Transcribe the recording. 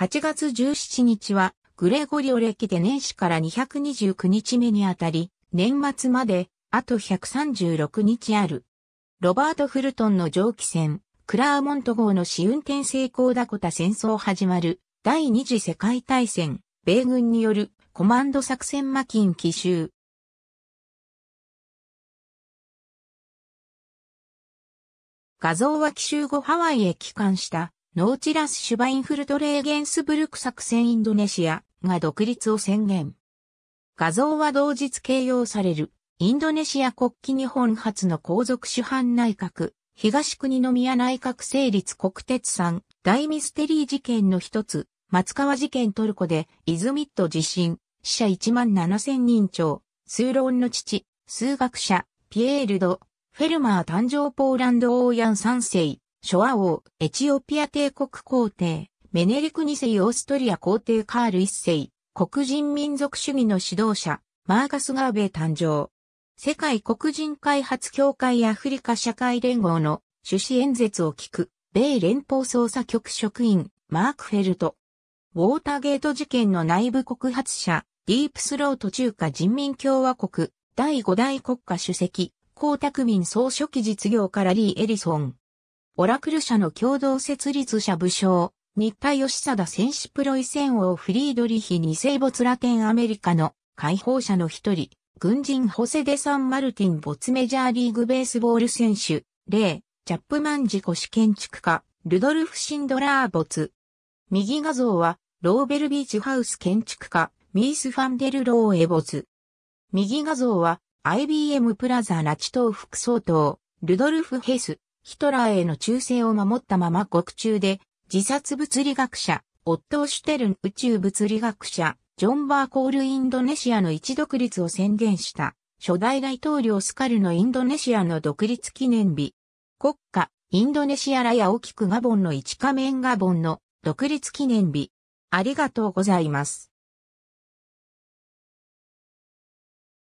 8月17日は、グレゴリオ歴で年始から229日目にあたり、年末まで、あと136日ある。ロバート・フルトンの蒸気船、クラーモント号の試運転成功ダコタ戦争始まる、第二次世界大戦、米軍によるコマンド作戦マキン奇襲。画像は奇襲後ハワイへ帰還したノーチラス・シュバインフルトレーゲンスブルク作戦インドネシアが独立を宣言。画像は同日形容される、インドネシア国旗日本初の皇族主犯内閣、東国の宮内閣成立国鉄ん、大ミステリー事件の一つ、松川事件トルコで、イズミット地震、死者1万7000人超、数論の父、数学者、ピエールド、フェルマー誕生ポーランド・オーヤン3世、ショア王、エチオピア帝国皇帝、メネリク二世オーストリア皇帝カール一世、黒人民族主義の指導者、マーガス・ガーベイ誕生。世界黒人開発協会アフリカ社会連合の趣旨演説を聞く、米連邦捜査局職員、マーク・フェルト。ウォーターゲート事件の内部告発者、ディープスロート中華人民共和国、第五代国家主席、江沢民総書記実業家ラリー・エリソン。オラクル社の共同設立者武将、新田義貞戦士プロイセン王フリードリヒ二世没ラテンアメリカの解放者の一人、軍人ホセデ・サン・マルティン没メジャーリーグベースボール選手、例、チャップマン自己主建築家、ルドルフ・シンドラー没。右画像は、ローベルビーチハウス建築家、ミース・ファンデル・ローエ没。右画像は、IBM プラザチト東副総統、ルドルフ・ヘス、ヒトラーへの忠誠を守ったまま獄中で、自殺物理学者、オットー・シュテルン宇宙物理学者、ジョン・バーコール・インドネシアの一独立を宣言した、初代大統領スカルのインドネシアの独立記念日。国家、インドネシアラや大きくガボンの一仮面ガボンの独立記念日。ありがとうございます。